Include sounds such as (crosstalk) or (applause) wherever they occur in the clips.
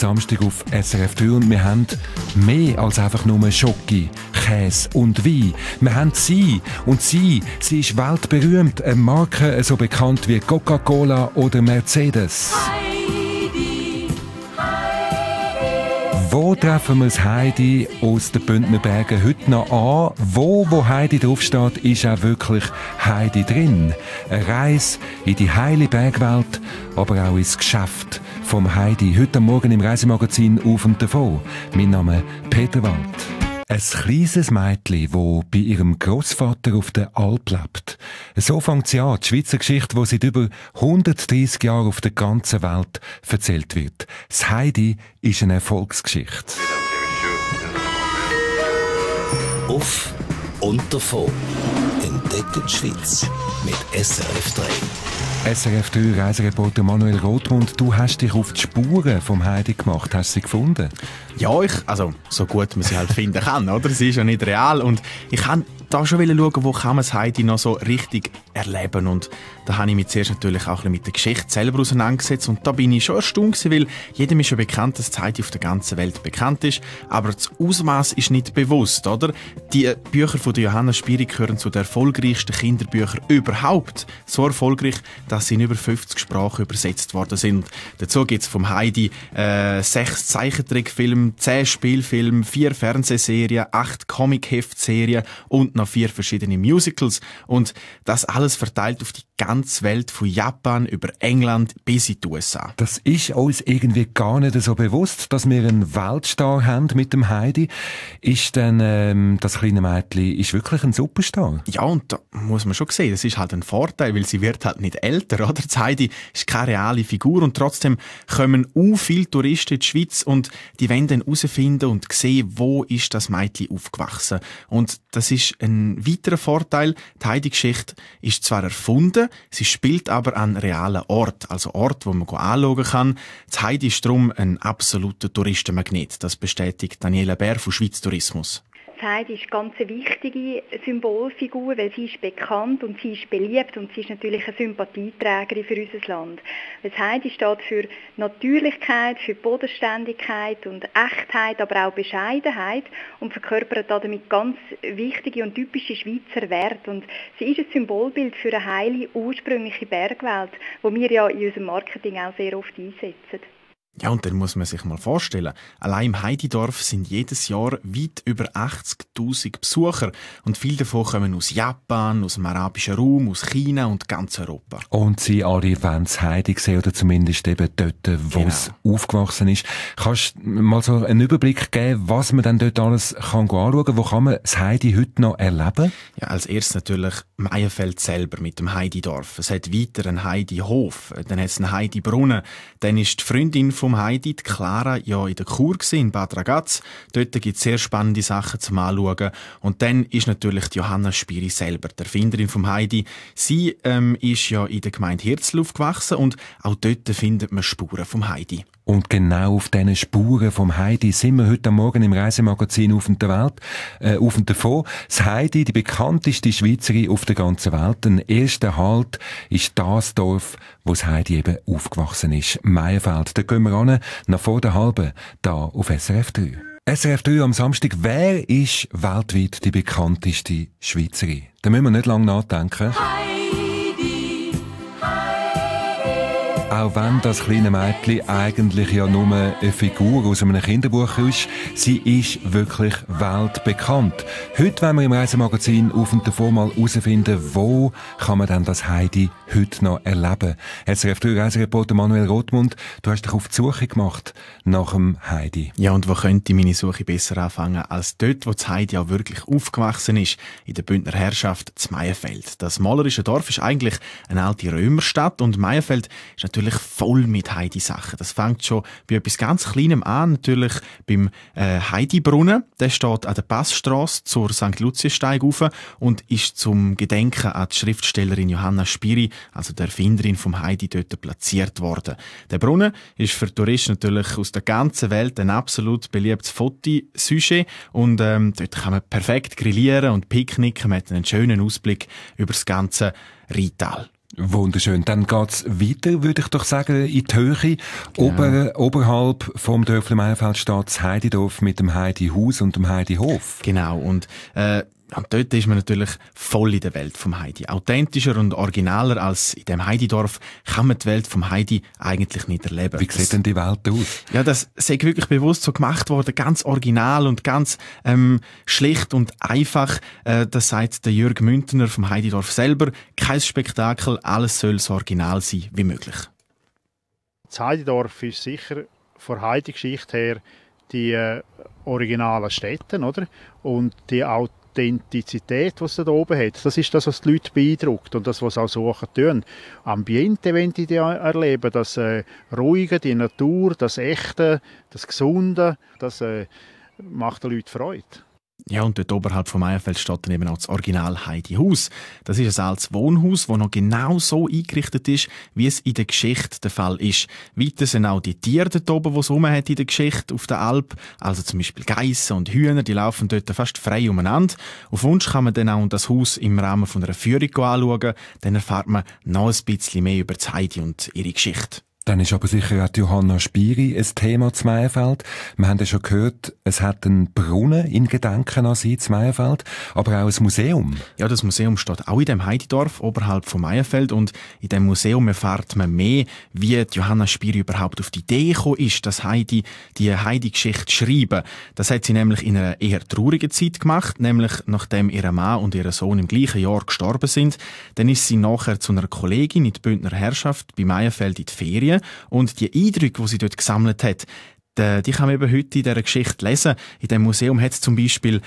Samstag auf SRF 3 und wir haben mehr als einfach nur Schocke, Käse und Wein. Wir haben sie und sie, sie ist weltberühmt, eine Marke äh, so bekannt wie Coca-Cola oder Mercedes. Heidi, Heidi. Wo treffen wir das Heidi aus den Bündner Bergen heute noch an? Wo, wo Heidi draufsteht, ist auch wirklich Heidi drin. Eine Reise in die heile Bergwelt, aber auch ins Geschäft vom Heidi. Heute Morgen im Reisemagazin Auf und Davon. Mein Name Peter Wald. Ein kleines Mädchen, wo bei ihrem Großvater auf der Alp lebt. So fängt sie an, die Schweizer Geschichte, die seit über 130 Jahren auf der ganzen Welt erzählt wird. Das Heidi ist eine Erfolgsgeschichte. Auf und davon. Entdeckt die Schweiz mit SRF 3. SRF 3 Reisereporter Manuel Rothmund, du hast dich auf die Spuren vom Heidi gemacht. Hast du sie gefunden? Ja, ich, also so gut man sie halt finden kann, oder? Sie ist ja nicht real und ich kann da schon schauen, wo kann man das Heidi noch so richtig erleben und da habe ich mich zuerst natürlich auch ein bisschen mit der Geschichte selber auseinandergesetzt und da bin ich schon erstaunt gewesen, weil jedem ist ja bekannt, dass das Heidi auf der ganzen Welt bekannt ist, aber das Ausmaß ist nicht bewusst, oder? Die Bücher von Johanna Spiri gehören zu den erfolgreichsten Kinderbüchern überhaupt. So erfolgreich, dass sie in über 50 Sprachen übersetzt worden sind. Dazu gibt es vom Heidi äh, sechs Zeichentrickfilme Kinofilm, 10 Spielfilme, 4 Fernsehserien, 8 Comic-Heft-Serien und noch 4 verschiedene Musicals. Und das alles verteilt auf die ganze Welt von Japan über England bis in die USA. Das ist uns irgendwie gar nicht so bewusst, dass wir einen Weltstar haben mit dem Heidi. Ist denn ähm, das kleine Mädchen ist wirklich ein Superstar? Ja, und da muss man schon sehen, das ist halt ein Vorteil, weil sie wird halt nicht älter, oder? Das Heidi ist keine reale Figur und trotzdem kommen u viele Touristen in die Schweiz und die wollen dann herausfinden und sehen, wo ist das Mädchen aufgewachsen. Und das ist ein weiterer Vorteil. Die Heidi-Geschichte ist zwar erfunden, sie spielt aber an realen Ort, also Ort, wo man anschauen kann. Das Heidi ist darum ein absoluter Touristenmagnet. Das bestätigt Daniela Bär von Schweiz Tourismus. Zeit ist ganz eine wichtige Symbolfigur, weil sie ist bekannt und sie ist beliebt und sie ist natürlich eine Sympathieträgerin für unser Land. Das Heidi steht für Natürlichkeit, für Bodenständigkeit und Echtheit, aber auch Bescheidenheit und verkörpert damit ganz wichtige und typische Schweizer Werte. Und sie ist ein Symbolbild für eine heile ursprüngliche Bergwelt, die wir ja in unserem Marketing auch sehr oft einsetzen. Ja, und dann muss man sich mal vorstellen, allein im Heididorf sind jedes Jahr weit über 80.000 Besucher und viele davon kommen aus Japan, aus dem arabischen Raum, aus China und ganz Europa. Und sie alle wollen das Heidi sehen oder zumindest eben dort, wo es genau. aufgewachsen ist. Kannst du mal so einen Überblick geben, was man dann dort alles kann anschauen kann? Wo kann man das Heidi heute noch erleben? Ja, als erstes natürlich Meierfeld selber mit dem Heididorf. Es hat weiter einen Heidihof, dann hat es einen Heidibrunnen, dann ist die Freundin vom Heidi, die Clara, ja in der Kur in Bad Ragaz. Dort gibt es sehr spannende Sachen zum Anschauen. Und dann ist natürlich die Johanna Spiri selber, die Erfinderin vom Heidi. Sie ähm, ist ja in der Gemeinde Hirzl aufgewachsen und auch dort findet man Spuren vom Heidi. Und genau auf diesen Spuren vom Heidi sind wir heute Morgen im Reisemagazin auf der Welt, äh, auf und davon. Das Heidi, die bekannteste Schweizerin auf der ganzen Welt. Ein erster Halt ist das Dorf, wo das Heidi eben aufgewachsen ist. Meierfeld. Da gehen wir ran, nach vor der halben, da auf SRF 3. SRF 3 am Samstag. Wer ist weltweit die bekannteste Schweizerin? Da müssen wir nicht lange nachdenken. Hi. Auch wenn das kleine Mädchen eigentlich ja nur eine Figur aus einem Kinderbuch ist, sie ist wirklich weltbekannt. Heute wollen wir im Reisemagazin auf und davor mal herausfinden, wo kann man denn das Heidi heute noch erleben. SRF 3 Reisereporter Manuel Rothmund, du hast dich auf die Suche gemacht nach dem Heidi. Ja, und wo könnte meine Suche besser anfangen als dort, wo das Heidi ja wirklich aufgewachsen ist, in der Bündner Herrschaft Meierfeld. Das malerische Dorf ist eigentlich eine alte Römerstadt und Meierfeld ist natürlich natürlich voll mit Heidi-Sachen. Das fängt schon bei etwas ganz Kleinem an, natürlich beim äh, Heidi-Brunnen. Der steht an der Passstraße zur St. Luziesteig auf und ist zum Gedenken an die Schriftstellerin Johanna Spiri, also der Erfinderin vom Heidi, dort platziert worden. Der Brunnen ist für Touristen natürlich aus der ganzen Welt ein absolut beliebtes Fotosujet und ähm, dort kann man perfekt grillieren und picknicken, man hat einen schönen Ausblick über das ganze Rital. Wunderschön. Dann geht's weiter, würde ich doch sagen, in die Höhe. Genau. Ober, oberhalb vom Dörfli Meierfeld steht das Heididorf mit dem Heidihaus und dem Heidihof. Genau. Und, äh, und dort ist man natürlich voll in der Welt vom Heidi. Authentischer und originaler als in dem Heididorf kann man die Welt vom Heidi eigentlich nicht erleben. Wie das, sieht denn die Welt aus? Ja, das ist wirklich bewusst so gemacht worden, ganz original und ganz ähm, schlicht und einfach. Äh, das sagt der Jürg Müntner vom Heididorf selber. Kein Spektakel, alles soll so original sein wie möglich. Das Heididorf ist sicher von Heidi-Geschichte her die äh, originalen Städte, oder? Und die Aut Authentizität, was sie da oben hat, das ist das, was die Leute beeindruckt und das, was sie auch suchen tun. Ambiente wollen die erleben, das äh, Ruhige, die Natur, das Echte, das Gesunde, das äh, macht den Leuten Freude. Ja, und dort oberhalb von Meierfeld steht dann eben auch das Original Heidi Haus. Das ist ein altes Wohnhaus, das noch genau so eingerichtet ist, wie es in der Geschichte der Fall ist. Weiter sind auch die Tiere dort oben, die es rum hat in der Geschichte auf der Alp. Also zum Beispiel Geissen und Hühner, die laufen dort fast frei umeinander. Auf Wunsch kann man dann auch das Haus im Rahmen einer Führung anschauen. Dann erfahrt man noch ein bisschen mehr über das Heidi und ihre Geschichte. Dann ist aber sicher auch Johanna Spiri ein Thema zu Meierfeld. Wir haben ja schon gehört, es hat einen Brunnen in Gedenken an sie zu Meierfeld, aber auch ein Museum. Ja, das Museum steht auch in dem Heididorf oberhalb von Meierfeld und in dem Museum erfährt man mehr, wie Johanna Spiri überhaupt auf die Idee gekommen ist, dass Heidi die Heidi-Geschichte schreiben. Das hat sie nämlich in einer eher traurigen Zeit gemacht, nämlich nachdem ihr Mann und ihr Sohn im gleichen Jahr gestorben sind. Dann ist sie nachher zu einer Kollegin in der Bündner Herrschaft bei Meierfeld in die Ferien und die Eindrücke, die sie dort gesammelt hat, die, die kann man eben heute in dieser Geschichte lesen. In diesem Museum hat es zum Beispiel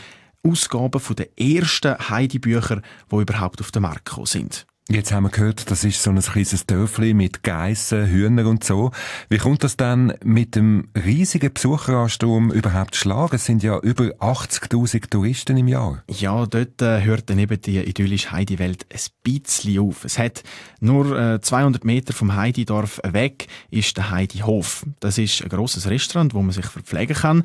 Ausgaben von den ersten heidi büchern die überhaupt auf den Markt gekommen sind. Jetzt haben wir gehört, das ist so ein kleines Dörfli mit Geissen, Hühnern und so. Wie kommt das dann mit dem riesigen Besucheransturm überhaupt schlagen? Es sind ja über 80.000 Touristen im Jahr. Ja, dort äh, hört dann eben die idyllische Heidi-Welt ein bisschen auf. Es hat nur 200 äh, Meter vom Heididorf weg ist der Heidihof. Das ist ein großes Restaurant, wo man sich verpflegen kann.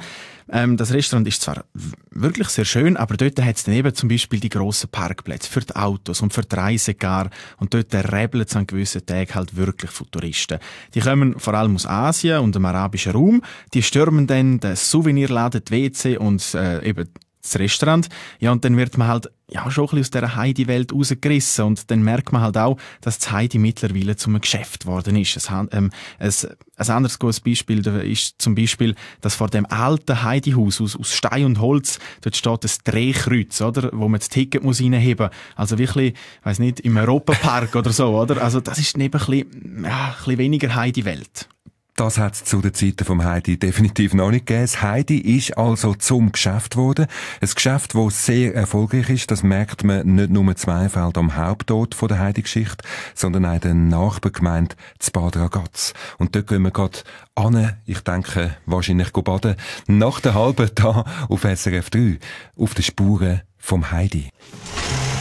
Ähm, das Restaurant ist zwar wirklich sehr schön, aber dort hat es dann eben zum Beispiel die grossen Parkplätze für die Autos und für die Reise gar und dort rebelt es an gewissen Tagen halt wirklich von Touristen. Die kommen vor allem aus Asien und dem arabischen Raum. Die stürmen dann den Souvenirladen, die WC und äh, eben das Restaurant. Ja, und dann wird man halt ja, schon ein bisschen aus dieser Heidi-Welt rausgerissen. Und dann merkt man halt auch, dass das Heidi mittlerweile zum Geschäft geworden ist. Ein, ähm, ein, ein anderes gutes Beispiel ist zum Beispiel, dass vor dem alten Heidi-Haus aus, aus Stein und Holz, dort steht ein Drehkreuz, oder? Wo man das Ticket muss reinheben muss. Also wirklich, ich weiss nicht, im Europapark (laughs) oder so, oder? Also das ist eben ein bisschen, ja, ein bisschen weniger Heidi-Welt. Das hat es zu den Zeiten vom Heidi definitiv noch nicht gegeben. Das Heidi ist also zum Geschäft geworden. Ein Geschäft, das sehr erfolgreich ist. Das merkt man nicht nur Zweifeld am Hauptort von der Heidi-Geschichte, sondern auch den Nachbargemeinde zu Bad Ragaz. Und dort gehen wir gerade an, ich denke, wahrscheinlich baden, nach der halben Tag auf SRF 3, auf den Spuren vom Heidi.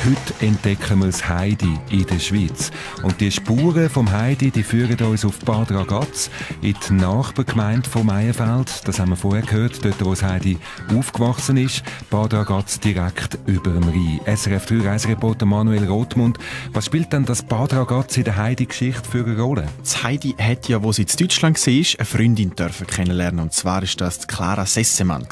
Heute entdecken wir das Heidi in der Schweiz. Und die Spuren vom Heidi die führen uns auf Bad Ragaz, in die Nachbargemeinde von Meierfeld. Das haben wir vorher gehört, dort, wo das Heidi aufgewachsen ist. Bad Ragaz direkt über dem Rhein. SRF 3 Reisereporter Manuel Rothmund. Was spielt denn das Bad Ragaz in der Heidi-Geschichte für eine Rolle? Das Heidi hat ja, wo sie in Deutschland war, eine Freundin dürfen kennenlernen. Und zwar ist das Clara Sessemann.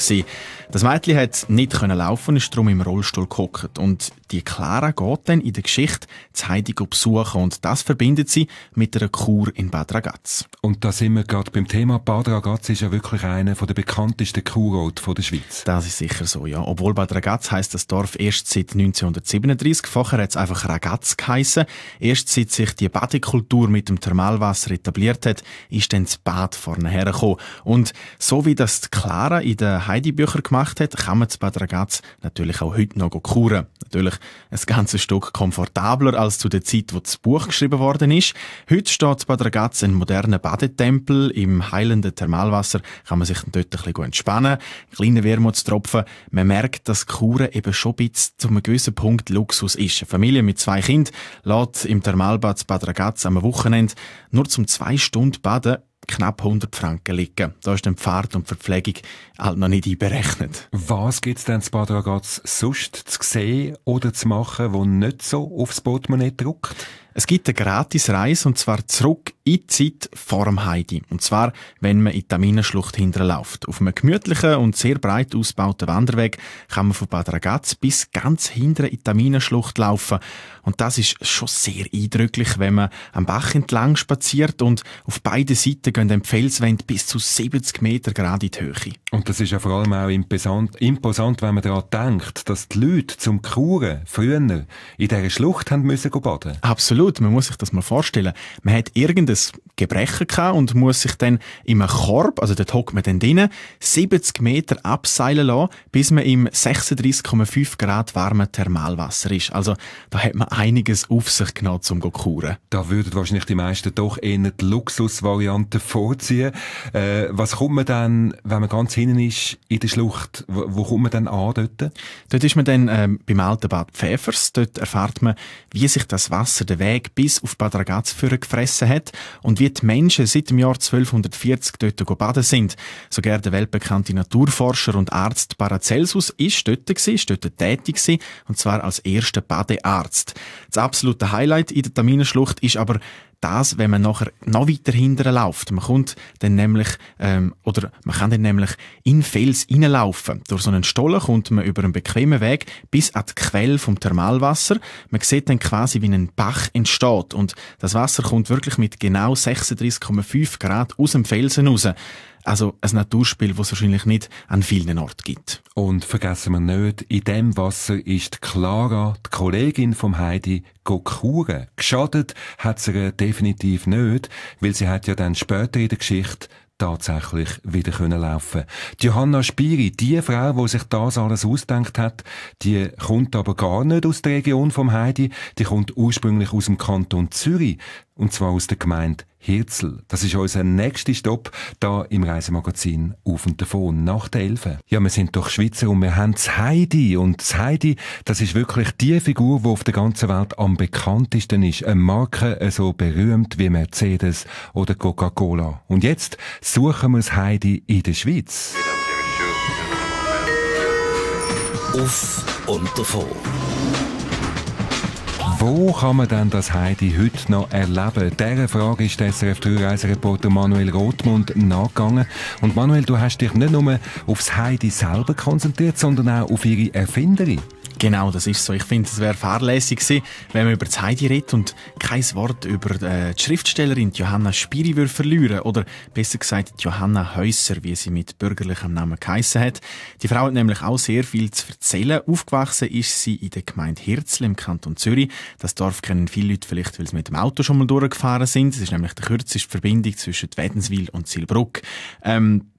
Das Mädchen hat nicht laufen, ist darum im Rollstuhl gehockt. Und die Clara Clara geht dann in der Geschichte das Heidig besuchen und das verbindet sie mit einer Kur in Bad Ragaz. Und da sind wir gerade beim Thema. Bad Ragaz ist ja wirklich einer der bekanntesten Kurorte der Schweiz. Das ist sicher so, ja. Obwohl Bad Ragaz heisst das Dorf erst seit 1937. Vorher hat es einfach Ragaz geheissen. Erst seit sich die Badekultur mit dem Thermalwasser etabliert hat, ist dann das Bad vorne hergekommen. Und so wie das Clara in den Heidi-Büchern gemacht hat, kann man das Bad Ragaz natürlich auch heute noch kuren. Natürlich ein ganzes Stück komfortabler als zu der Zeit, wo das Buch geschrieben worden ist. Heute steht Bad Ragaz ein moderner Badetempel. Im heilenden Thermalwasser kann man sich dort ein bisschen entspannen. Kleine Wermutstropfen. Man merkt, dass Kuren eben schon ein bisschen zu einem gewissen Punkt Luxus ist. Eine Familie mit zwei Kindern lädt im Thermalbad Bad Ragaz am Wochenende nur zum zwei Stunden baden knapp 100 Franken liegen. Da ist dann die Fahrt und die Verpflegung halt noch nicht einberechnet. Was gibt es denn zu Bad Ragaz sonst zu sehen oder zu machen, wo nicht so aufs Portemonnaie drückt? Es gibt eine gratis Reise und zwar zurück in die Zeit vor dem Heidi. Und zwar, wenn man in die Taminenschlucht hinterläuft. Auf einem gemütlichen und sehr breit ausgebauten Wanderweg kann man von Bad Ragaz bis ganz hinter in die Taminenschlucht laufen. Und das ist schon sehr eindrücklich, wenn man am Bach entlang spaziert und auf beiden Seiten gehen dem Felswände bis zu 70 Meter gerade in die Höhe. Und das ist ja vor allem auch imposant, imposant wenn man daran denkt, dass die Leute zum Kuren früher in dieser Schlucht haben müssen baden. Absolut, man muss sich das mal vorstellen. Man hat irgendein das Gebrechen gehabt und muss sich dann in Korb, also dort hockt man dann drinnen, 70 Meter abseilen lassen, bis man im 36,5 Grad warmen Thermalwasser ist. Also da hat man einiges auf sich genommen, um zu kuren. Da würden wahrscheinlich die meisten doch eher die Luxusvariante vorziehen. Äh, was kommt man dann, wenn man ganz hinten ist, in der Schlucht, wo, wo kommt man dann an dort? Dort ist man dann ähm, beim alten Bad Pfäfers. Dort erfährt man, wie sich das Wasser den Weg bis auf Bad Ragaz gefressen hat und wie die Menschen seit dem Jahr 1240 dort baden sind. Sogar der weltbekannte Naturforscher und Arzt Paracelsus ist dort, ist dort tätig gewesen, und zwar als erster Badearzt. Das absolute Highlight in der Taminenschlucht ist aber das, wenn man nachher noch weiter hinterläuft. Man kommt dann nämlich, ähm, oder man kann dann nämlich in Fels reinlaufen. Durch so einen Stollen kommt man über einen bequemen Weg bis an die Quelle vom Thermalwasser. Man sieht dann quasi, wie ein Bach entsteht. Und das Wasser kommt wirklich mit genau 36,5 Grad aus dem Felsen raus. Also ein Naturspiel, das es wahrscheinlich nicht an vielen Orten gibt. Und vergessen wir nicht, in dem Wasser ist Clara, die Kollegin vom Heidi, kuren. Geschadet hat sie definitiv nicht, weil sie hat ja dann später in der Geschichte tatsächlich wieder können laufen. Die Johanna Spiri, die Frau, wo sich das alles ausdenkt hat, die kommt aber gar nicht aus der Region vom Heidi. Die kommt ursprünglich aus dem Kanton Zürich, und zwar aus der Gemeinde Hirzel. Das ist unser nächster Stopp da im Reisemagazin Auf und Davon nach der Elfe. Ja, wir sind doch Schweizer und wir haben das Heidi und das Heidi, das ist wirklich die Figur, die auf der ganzen Welt am bekanntesten ist. Eine Marke äh, so berühmt wie Mercedes oder Coca-Cola. Und jetzt suchen wir das Heidi in der Schweiz. Auf und Davon. Wo kann man denn das Heidi heute noch erleben? Dieser Frage ist der SRF 3 Reisereporter Manuel Rothmund nachgegangen. Und Manuel, du hast dich nicht nur aufs Heidi selber konzentriert, sondern auch auf ihre Erfinderin. Genau, das ist so. Ich finde, es wäre fahrlässig gewesen, wenn man über das Heidi redet und kein Wort über äh, die Schriftstellerin Johanna Spiri würde verlieren. Oder besser gesagt, Johanna Häuser, wie sie mit bürgerlichem Namen geheissen hat. Die Frau hat nämlich auch sehr viel zu erzählen. Aufgewachsen ist sie in der Gemeinde Hirzel im Kanton Zürich. Das Dorf kennen viele Leute vielleicht, weil sie mit dem Auto schon mal durchgefahren sind. Es ist nämlich die kürzeste Verbindung zwischen Wädenswil und Silbruck. Ähm,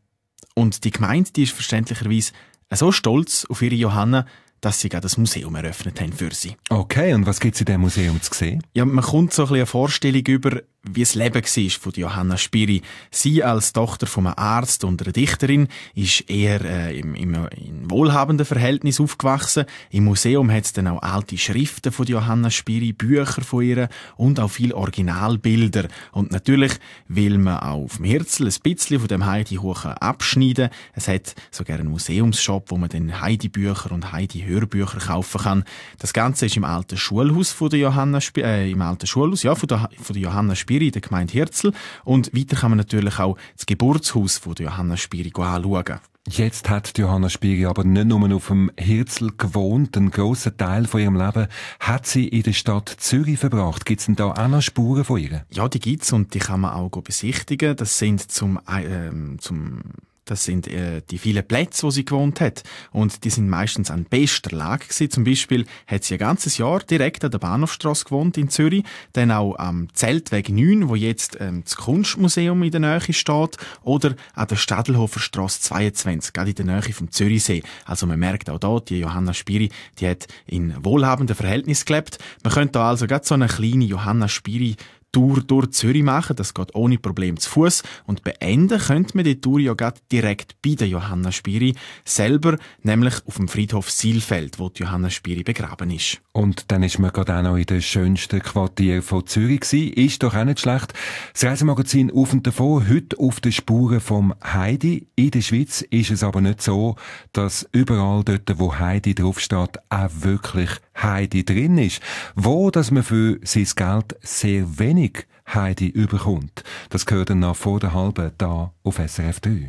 und die Gemeinde, die ist verständlicherweise so stolz auf ihre Johanna, dass sie gerade das Museum eröffnet haben für sie. Okay, und was gibt es in diesem Museum zu sehen? Ja, man kommt so ein bisschen eine Vorstellung über, wie das Leben war von Johanna Spiri. Sie als Tochter von einem Arzt und einer Dichterin ist eher äh, im, im, in wohlhabenden Verhältnis aufgewachsen. Im Museum hat es dann auch alte Schriften von Johanna Spiri, Bücher von ihr und auch viele Originalbilder. Und natürlich will man auch auf dem Hirzel ein bisschen von dem Heidi Huchen abschneiden. Es hat sogar einen Museumsshop, wo man dann Heidi-Bücher und Heidi-Hörbücher kaufen kann. Das Ganze ist im alten Schulhaus von der Johanna Spiri, äh, im alten Schulhaus, ja, von der, von der Johanna Spiri Spiri in der Gemeinde Hirzel. Und weiter kann man natürlich auch das Geburtshaus von Johanna Spiri anschauen. Jetzt hat Johanna Spiri aber nicht nur auf dem Hirzel gewohnt. Einen grossen Teil von ihrem Leben hat sie in der Stadt Zürich verbracht. Gibt es denn da auch noch Spuren von ihr? Ja, die gibt es und die kann man auch besichtigen. Das sind zum, äh, ähm, zum das sind äh, die vielen Plätze, wo sie gewohnt hat. Und die sind meistens an bester Lage gewesen. Zum Beispiel hat sie ein ganzes Jahr direkt an der Bahnhofstrasse gewohnt in Zürich, dann auch am Zeltweg 9, wo jetzt ähm, das Kunstmuseum in der Nähe steht, oder an der Stadelhofer Strasse 22, gerade in der Nähe vom Zürichsee. Also man merkt auch dort, die Johanna Spiri, die hat in wohlhabenden Verhältnissen gelebt. Man könnte da also gerade so eine kleine Johanna Spiri Tour durch Zürich machen. Das geht ohne Problem zu Fuß und beenden könnte man die Tour ja gerade direkt bei der Johanna Spiri selber, nämlich auf dem Friedhof Silfeld, wo die Johanna Spiri begraben ist. Und dann ist man gerade auch noch in den schönsten Quartier von Zürich gewesen. Ist doch auch nicht schlecht. Das Reisemagazin auf und davon heute auf den Spuren vom Heidi. In der Schweiz ist es aber nicht so, dass überall dort, wo Heidi draufsteht, auch wirklich Heidi drin ist. Wo, dass man für sein Geld sehr wenig Heidi überkommt. Das gehört dann nach vor der halben da auf SRF 3.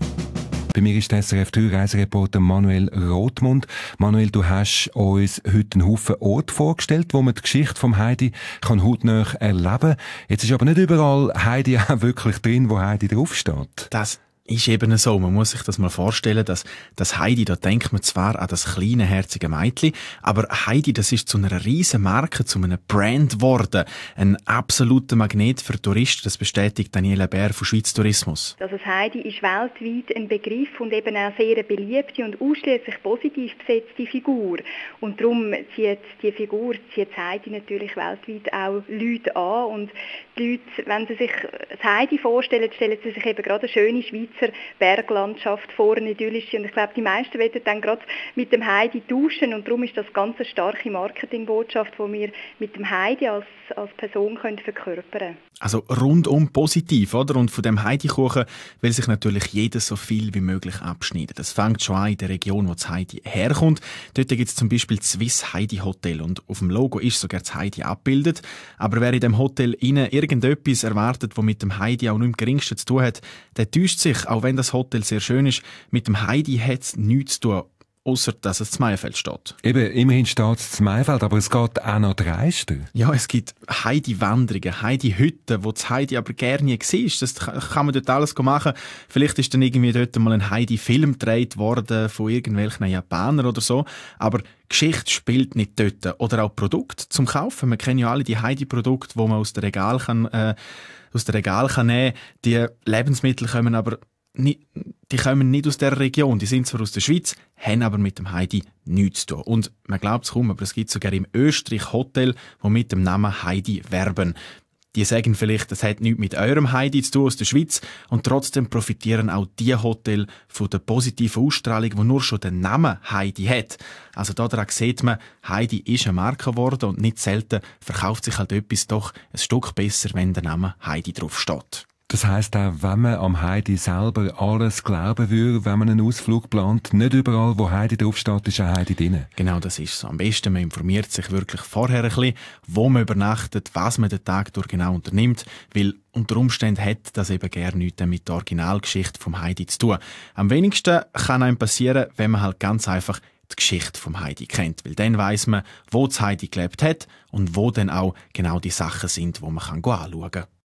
Bei mir ist der SRF 3 Reisereporter Manuel Rothmund. Manuel, du hast uns heute einen Haufen Orte vorgestellt, wo man die Geschichte vom Heidi kann hautnah erleben Jetzt ist aber nicht überall Heidi (laughs) auch wirklich drin, wo Heidi draufsteht. Das ist eben so. Man muss sich das mal vorstellen, dass das Heidi, da denkt man zwar an das kleine, herzige Mädchen, aber Heidi, das ist zu einer riesen Marke, zu einem Brand geworden. Ein absoluter Magnet für Touristen, das bestätigt Daniela Bär von Schweiz Tourismus. Also das Heidi ist weltweit ein Begriff und eben auch sehr beliebte und ausschließlich positiv besetzte Figur. Und darum zieht die Figur, zieht Heidi natürlich weltweit auch Leute an und die Leute, wenn sie sich das Heidi vorstellen, stellen sie sich eben gerade eine schöne Schweiz Schweizer Berglandschaft vorne idyllisch. Und ich glaube, die meisten werden dann gerade mit dem Heidi duschen und darum ist das ganz eine starke Marketingbotschaft, die wir mit dem Heidi als als Person können verkörpern Also rundum positiv, oder? Und von dem Heidi-Kuchen will sich natürlich jeder so viel wie möglich abschneiden. Das fängt schon an in der Region, wo das Heidi herkommt. Dort gibt es zum Beispiel das Swiss Heidi Hotel und auf dem Logo ist sogar das Heidi abgebildet. Aber wer in dem Hotel innen irgendetwas erwartet, was mit dem Heidi auch nicht im geringsten zu tun hat, der täuscht sich, auch wenn das Hotel sehr schön ist. Mit dem Heidi hat es nichts zu tun außer dass es Meierfeld steht. Eben, immerhin steht es Meierfeld, aber es geht auch noch Dreister. Ja, es gibt Heidi-Wanderungen, Heidi-Hütten, wo das Heidi aber gerne nie war. Das kann man dort alles machen. Vielleicht ist dann irgendwie dort mal ein Heidi-Film gedreht worden von irgendwelchen Japanern oder so. Aber Geschichte spielt nicht dort. Oder auch Produkte zum Kaufen. Man kennen ja alle die Heidi-Produkte, die man aus dem Regal kann, äh, aus dem Regal kann nehmen. Die Lebensmittel kommen aber die kommen nicht aus der Region. Die sind zwar aus der Schweiz, haben aber mit dem Heidi nichts zu tun. Und man glaubt es kaum, aber es gibt sogar im Österreich Hotel, wo mit dem Namen Heidi werben. Die sagen vielleicht, das hat nichts mit eurem Heidi zu tun aus der Schweiz und trotzdem profitieren auch die Hotel von der positiven Ausstrahlung, wo nur schon den Namen Heidi hat. Also daran sieht man, Heidi ist eine Marke geworden und nicht selten verkauft sich halt etwas doch ein Stück besser, wenn der Name Heidi draufsteht. Das heißt auch, wenn man am Heidi selber alles glauben würde, wenn man einen Ausflug plant, nicht überall, wo Heidi draufsteht, ist auch Heidi drin. Genau, das ist so. Am besten, man informiert sich wirklich vorher ein bisschen, wo man übernachtet, was man den Tag durch genau unternimmt, weil unter Umständen hat das eben gerne nichts mit der Originalgeschichte vom Heidi zu tun. Am wenigsten kann einem passieren, wenn man halt ganz einfach die Geschichte vom Heidi kennt, weil dann weiß man, wo das Heidi gelebt hat und wo dann auch genau die Sachen sind, wo man anschauen kann.